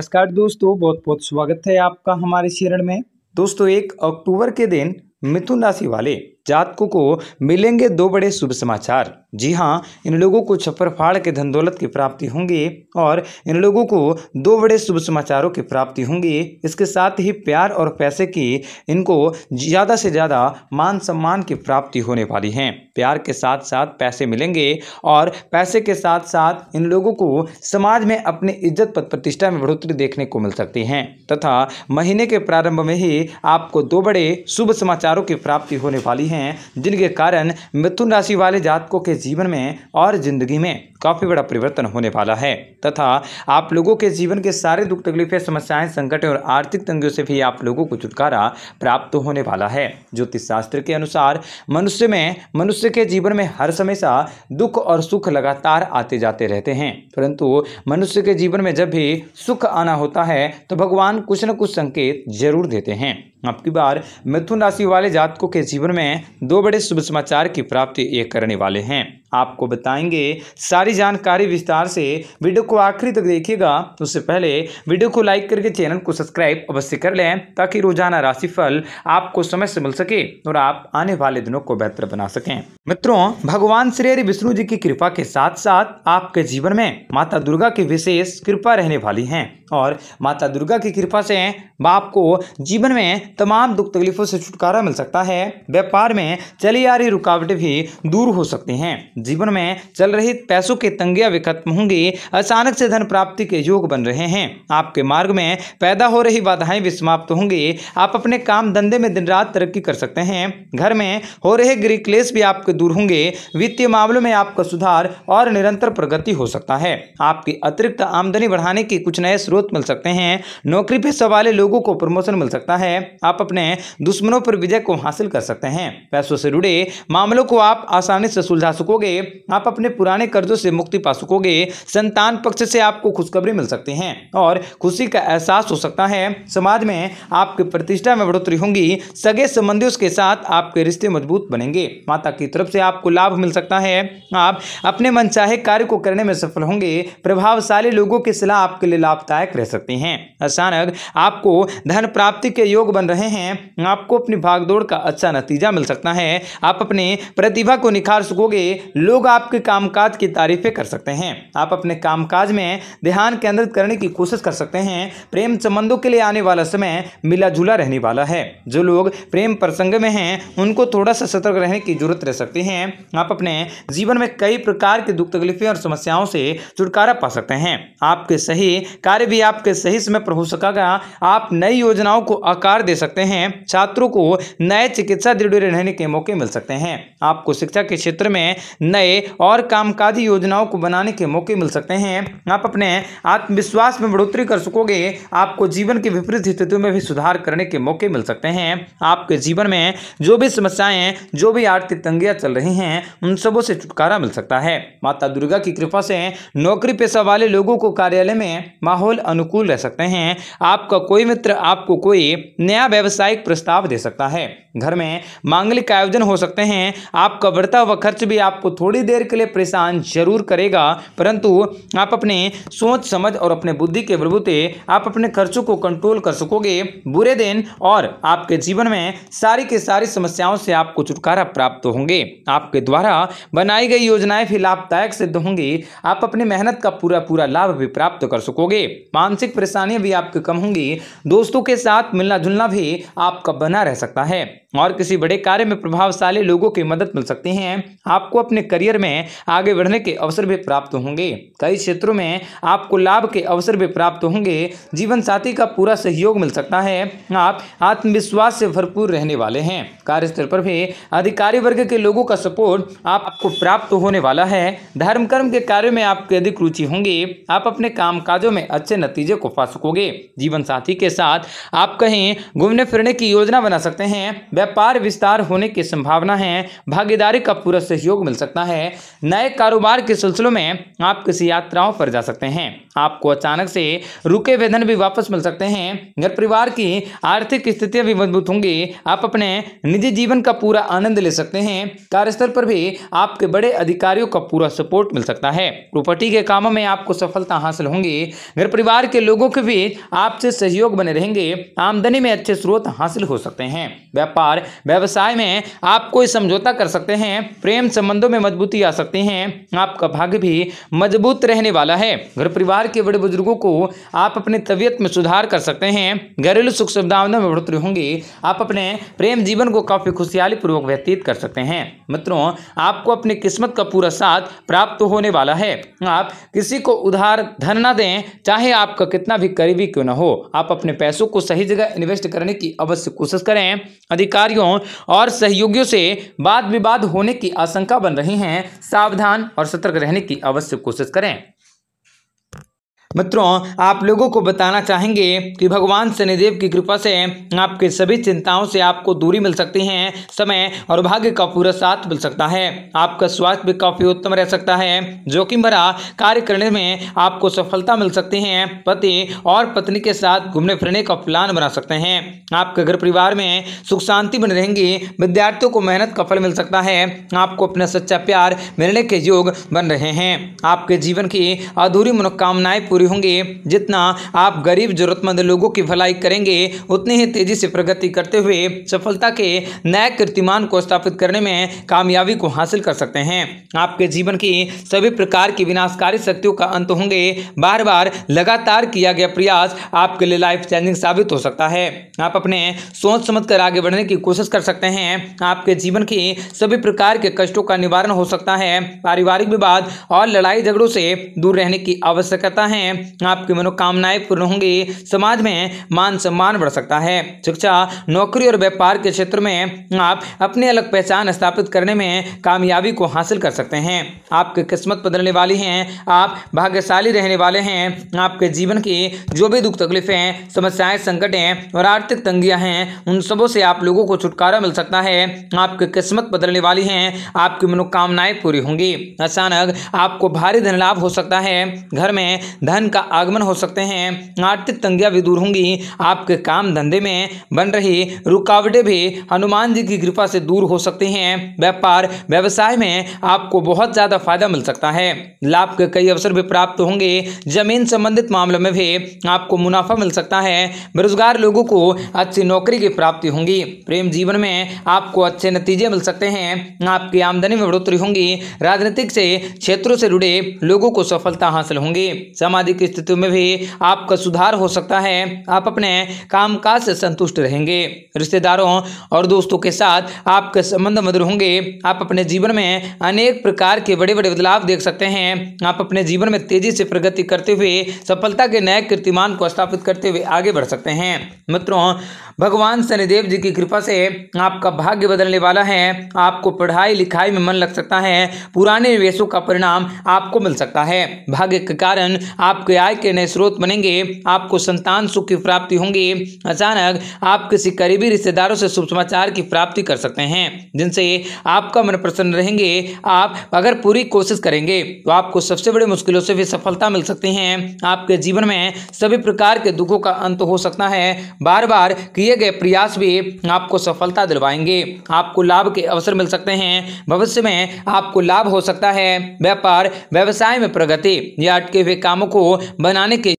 नमस्कार दोस्तों बहुत बहुत स्वागत है आपका हमारे चैनल में दोस्तों एक अक्टूबर के दिन मिथुन राशि वाले जातकों को मिलेंगे दो बड़े शुभ समाचार जी हाँ इन लोगों को छप्पर फाड़ के धन दौलत की प्राप्ति होंगी और इन लोगों को दो बड़े शुभ समाचारों की प्राप्ति होंगी इसके साथ ही प्यार और पैसे की इनको ज़्यादा से ज़्यादा मान सम्मान की प्राप्ति होने वाली है प्यार के साथ साथ पैसे मिलेंगे और पैसे के साथ साथ इन लोगों को समाज में अपनी इज्जत पद प्रतिष्ठा में बढ़ोतरी देखने को मिल सकती है तथा महीने के प्रारंभ में ही आपको दो बड़े शुभ समाचारों की प्राप्ति होने वाली है हैं जिनके कारण मिथुन राशि वाले जातकों के जीवन में और जिंदगी में काफ़ी बड़ा परिवर्तन होने वाला है तथा आप लोगों के जीवन के सारे दुख तकलीफें समस्याएं संकट और आर्थिक तंगियों से भी आप लोगों को छुटकारा प्राप्त होने वाला है ज्योतिष शास्त्र के अनुसार मनुष्य में मनुष्य के जीवन में हर हमेशा दुख और सुख लगातार आते जाते रहते हैं परंतु मनुष्य के जीवन में जब भी सुख आना होता है तो भगवान कुछ न कुछ संकेत जरूर देते हैं आपकी बार मिथुन राशि वाले जातकों के जीवन में दो बड़े शुभ समाचार की प्राप्ति ये करने वाले हैं आपको बताएंगे सारी जानकारी विस्तार से वीडियो को आखिरी तक देखिएगा तो उससे पहले वीडियो को लाइक करके चैनल को सब्सक्राइब अवश्य कर लें ताकि रोजाना राशिफल आपको समय से मिल सके और आप आने वाले दिनों को बेहतर बना सकें मित्रों भगवान श्री हरि विष्णु जी की कृपा के साथ साथ आपके जीवन में माता दुर्गा की विशेष कृपा रहने वाली है और माता दुर्गा की कृपा से बाप को जीवन में तमाम दुख तकलीफों से छुटकारा मिल सकता है व्यापार में चली आ रही रुकावटें भी दूर हो सकती हैं जीवन में चल रही पैसों के तंगिया भी खत्म होंगी अचानक से धन प्राप्ति के योग बन रहे हैं आपके मार्ग में पैदा हो रही बाधाएं भी समाप्त होंगी आप अपने काम धंधे में दिन रात तरक्की कर सकते हैं घर में हो रहे गृह क्लेश भी आपके दूर होंगे वित्तीय मामलों में आपका सुधार और निरंतर प्रगति हो सकता है आपकी अतिरिक्त आमदनी बढ़ाने के कुछ नए स्रोत ग्रोथ मिल सकते हैं नौकरी पेशा वाले लोगों को प्रमोशन मिल सकता है आप अपने दुश्मनों पर विजय को हासिल कर सकते हैं पैसों से जुड़े मामलों को आप आसानी से सुलझा सकोगे आप अपने पुराने कर्जों से मुक्ति पा सकोगे संतान पक्ष से आपको खुशखबरी मिल सकती है और खुशी का एहसास हो सकता है समाज में आपकी प्रतिष्ठा में बढ़ोतरी होगी सगे संबंधियों के साथ आपके रिश्ते मजबूत बनेंगे माता की तरफ से आपको लाभ मिल सकता है आप अपने मनचाहे कार्य को करने में सफल होंगे प्रभावशाली लोगों की सलाह आपके लिए लाभदायक सहायक रह सकते हैं अचानक आपको धन प्राप्ति के योग बन रहे हैं आपको अपनी भागदौड़ का अच्छा नतीजा मिल सकता है आप अपने प्रतिभा को निखार सकोगे लोग आपके कामकाज की तारीफें कर सकते हैं आप अपने कामकाज में ध्यान केंद्रित करने की कोशिश कर सकते हैं प्रेम संबंधों के लिए आने वाला समय मिला जुला रहने वाला है जो लोग प्रेम प्रसंग में हैं उनको थोड़ा सा सतर्क रहने की जरूरत रह सकती है आप अपने जीवन में कई प्रकार के दुख तकलीफें और समस्याओं से छुटकारा पा सकते हैं आपके सही कार्य भी ही आपके सही समय पर हो सकेगा आप नई योजनाओं को आकार दे सकते हैं छात्रों को नए चिकित्सा दृढ़ रहने के मौके मिल सकते हैं आपको शिक्षा के क्षेत्र में नए और कामकाजी योजनाओं को बनाने के मौके मिल सकते हैं आप अपने आत्मविश्वास में बढ़ोतरी कर सकोगे आपको जीवन के विपरीत स्थितियों में भी सुधार करने के मौके मिल सकते हैं आपके जीवन में जो भी समस्याएं जो भी आर्थिक तंगियां चल रही हैं उन सबों से छुटकारा मिल सकता है माता दुर्गा की कृपा से नौकरी पेशा वाले लोगों को कार्यालय में माहौल अनुकूल रह सकते हैं आपका कोई मित्र आपको कोई नया व्यावसायिक प्रस्ताव दे सकता है घर में मांगलिक आयोजन हो सकते हैं आपका बढ़ता हुआ खर्च भी आपको थोड़ी देर के लिए परेशान जरूर करेगा परंतु आप अपने सोच समझ और अपने बुद्धि के प्रभुते आप अपने खर्चों को कंट्रोल कर सकोगे बुरे दिन और आपके जीवन में सारी के सारी समस्याओं से आपको छुटकारा प्राप्त होंगे आपके द्वारा बनाई गई योजनाएं भी लाभदायक सिद्ध होंगी आप अपनी मेहनत का पूरा पूरा लाभ भी प्राप्त कर सकोगे मानसिक परेशानियां भी आपकी कम होंगी दोस्तों के साथ मिलना जुलना भी आपका बना रह सकता है और किसी बड़े कार्य में प्रभावशाली लोगों की मदद मिल सकती है आपको अपने करियर में आगे बढ़ने के अवसर भी प्राप्त होंगे कई क्षेत्रों में आपको लाभ के अवसर भी प्राप्त होंगे जीवन साथी का पूरा सहयोग मिल सकता है आप आत्मविश्वास से भरपूर रहने वाले हैं कार्यस्थल पर भी अधिकारी वर्ग के लोगों का सपोर्ट आपको प्राप्त होने वाला है धर्म कर्म के कार्यों में आपकी अधिक रुचि होंगी आप अपने काम में अच्छे नतीजे को पा सकोगे जीवन साथी के साथ आप कहीं घूमने फिरने की योजना बना सकते हैं व्यापार विस्तार होने की संभावना है भागीदारी का पूरा सहयोग मिल सकता है नए कारोबार के सिलसिलों में आप किसी यात्राओं पर जा सकते हैं आपको अचानक से रुके वेधन भी वापस मिल सकते हैं घर परिवार की आर्थिक स्थितियां भी मजबूत होंगी आप अपने निजी जीवन का पूरा आनंद ले सकते हैं कार्यस्थल पर भी आपके बड़े अधिकारियों का पूरा सपोर्ट मिल सकता है प्रॉपर्टी के कामों में आपको सफलता हासिल होंगी घर परिवार परिवार के लोगों के भी आपसे सहयोग बने रहेंगे आमदनी में अच्छे स्रोत हासिल हो सकते हैं व्यापार व्यवसाय में आप कोई समझौता कर सकते हैं प्रेम संबंधों में मजबूती आ सकती है आपका भाग्य भी मजबूत रहने वाला है घर परिवार के बड़े बुजुर्गों को आप अपनी तबियत में सुधार कर सकते हैं घरेलू सुख सुविधाओं में बढ़ोतरी होंगी आप अपने प्रेम जीवन को काफी खुशहाली पूर्वक व्यतीत कर सकते हैं मित्रों आपको अपनी किस्मत का पूरा साथ प्राप्त होने वाला है आप किसी को उधार धन न दें चाहे आपका कितना भी करीबी क्यों ना हो आप अपने पैसों को सही जगह इन्वेस्ट करने की अवश्य कोशिश करें अधिकारियों और सहयोगियों से वाद विवाद होने की आशंका बन रही हैं सावधान और सतर्क रहने की अवश्य कोशिश करें मित्रों आप लोगों को बताना चाहेंगे कि भगवान शनिदेव की कृपा से आपके सभी चिंताओं से आपको दूरी मिल सकती है समय और भाग्य का पूरा साथ मिल सकता है आपका स्वास्थ्य भी काफी उत्तम रह सकता है जोखिम भरा कार्य करने में आपको सफलता मिल सकती है पति और पत्नी के साथ घूमने फिरने का प्लान बना सकते हैं आपके घर परिवार में सुख शांति बनी रहेंगी विद्यार्थियों को मेहनत का फल मिल सकता है आपको अपना सच्चा प्यार मिलने के योग बन रहे हैं आपके जीवन की अधूरी मनोकामनाएं पूरी पूरी होंगे जितना आप गरीब जरूरतमंद लोगों की भलाई करेंगे उतनी ही तेजी से प्रगति करते हुए सफलता के नए कीर्तिमान को स्थापित करने में कामयाबी को हासिल कर सकते हैं आपके जीवन की सभी प्रकार की विनाशकारी शक्तियों का अंत होंगे बार बार लगातार किया गया प्रयास आपके लिए लाइफ चेंजिंग साबित हो सकता है आप अपने सोच समझ कर आगे बढ़ने की कोशिश कर सकते हैं आपके जीवन की सभी प्रकार के कष्टों का निवारण हो सकता है पारिवारिक विवाद और लड़ाई झगड़ों से दूर रहने की आवश्यकता है हैं आपकी मनोकामनाएं पूर्ण होंगी समाज में मान सम्मान बढ़ सकता है शिक्षा नौकरी और व्यापार के क्षेत्र में आप अपनी अलग पहचान स्थापित करने में कामयाबी को हासिल कर सकते हैं आपकी किस्मत बदलने वाली है आप भाग्यशाली रहने वाले हैं आपके जीवन की जो भी दुख तकलीफें समस्याएं संकटें और आर्थिक तंगियां हैं उन सबों से आप लोगों को छुटकारा मिल सकता है आपकी किस्मत बदलने वाली है आपकी मनोकामनाएं पूरी होंगी अचानक आपको भारी धन लाभ हो सकता है घर में धन धन का आगमन हो सकते हैं आर्थिक तंगियां भी दूर होंगी आपके काम धंधे में बन रही रुकावटें भी हनुमान जी की कृपा से दूर हो सकती हैं व्यापार व्यवसाय में आपको बहुत ज़्यादा फायदा मिल सकता है लाभ के कई अवसर भी प्राप्त होंगे जमीन संबंधित मामलों में भी आपको मुनाफा मिल सकता है बेरोजगार लोगों को अच्छी नौकरी की प्राप्ति होंगी प्रेम जीवन में आपको अच्छे नतीजे मिल सकते हैं आपकी आमदनी में बढ़ोतरी होंगी राजनीतिक से क्षेत्रों से जुड़े लोगों को सफलता हासिल होंगी सामाजिक आदि की स्थितियों में भी आपका सुधार हो सकता है आप अपने कामकाज से संतुष्ट रहेंगे रिश्तेदारों और दोस्तों के साथ आपके संबंध मधुर होंगे आप अपने जीवन में अनेक प्रकार के बड़े बड़े बदलाव देख सकते हैं आप अपने जीवन में तेजी से प्रगति करते हुए सफलता के नए कीर्तिमान को स्थापित करते हुए आगे बढ़ सकते हैं मित्रों भगवान शनिदेव जी की कृपा से आपका भाग्य बदलने वाला है आपको पढ़ाई लिखाई में मन लग सकता है पुराने निवेशों का परिणाम आपको मिल सकता है भाग्य के कारण आप आपके आय के नए स्रोत बनेंगे आपको संतान सुख की प्राप्ति होंगी अचानक आप किसी करीबी रिश्तेदारों से शुभ समाचार की प्राप्ति कर सकते हैं जिनसे आपका मन प्रसन्न रहेंगे आप अगर पूरी कोशिश करेंगे तो आपको सबसे बड़ी मुश्किलों से भी सफलता मिल सकती है आपके जीवन में सभी प्रकार के दुखों का अंत हो सकता है बार बार किए गए प्रयास भी आपको सफलता दिलवाएंगे आपको लाभ के अवसर मिल सकते हैं भविष्य में आपको लाभ हो सकता है व्यापार व्यवसाय में प्रगति या अटके हुए कामों को बनाने के